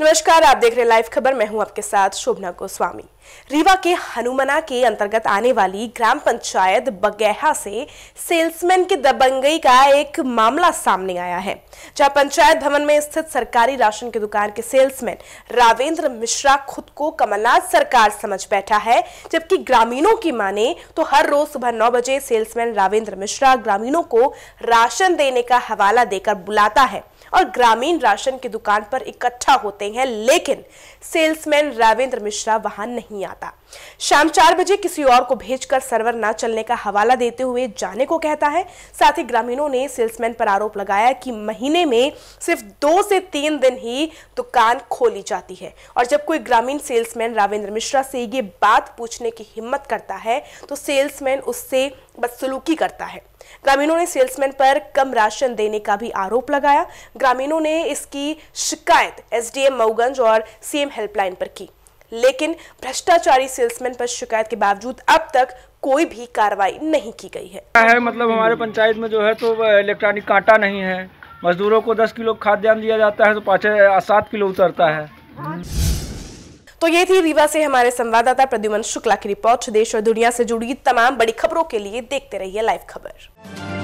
नमस्कार आप देख रहे लाइव खबर मैं हूं आपके साथ शोभना गोस्वामी रीवा के हनुमना के अंतर्गत आने वाली ग्राम पंचायत बगैहा से सेल्समैन की दबंगई का एक मामला सामने आया है जहां पंचायत भवन में स्थित सरकारी राशन की दुकान के सेल्समैन रावेंद्र मिश्रा खुद को कमलनाथ सरकार समझ बैठा है जबकि ग्रामीणों की माने तो हर रोज सुबह नौ बजे सेल्समैन रावेंद्र मिश्रा ग्रामीणों को राशन देने का हवाला देकर बुलाता है और ग्रामीण राशन की दुकान पर इकट्ठा होते हैं लेकिन सेल्समैन रविंद्र मिश्रा वहां नहीं आता शाम चार बजे किसी और को भेजकर सर्वर न चलने का हवाला देते हुए जाने को कहता है साथ ही ग्रामीणों ने सेल्समैन पर आरोप लगाया कि महीने में सिर्फ दो से तीन दिन ही दुकान खोली जाती है और जब कोई ग्रामीण सेल्समैन रविंद्र मिश्रा से ये बात पूछने की हिम्मत करता है तो सेल्समैन उससे बदसलूकी करता है ग्रामीणों ने सेल्समैन पर कम राशन देने का भी आरोप लगाया ग्रामीणों ने इसकी शिकायत एसडीएम मऊगंज और सीएम हेल्पलाइन पर की लेकिन भ्रष्टाचारी सेल्समैन पर शिकायत के बावजूद अब तक कोई भी कार्रवाई नहीं की गई है है मतलब हमारे पंचायत में जो है तो इलेक्ट्रॉनिक कांटा नहीं है मजदूरों को दस किलो खाद्यान्न दिया जाता है तो पाँच सात किलो उतरता है तो ये थी रीवा से हमारे संवाददाता प्रद्युमन शुक्ला की रिपोर्ट देश और दुनिया से जुड़ी तमाम बड़ी खबरों के लिए देखते रहिए लाइव खबर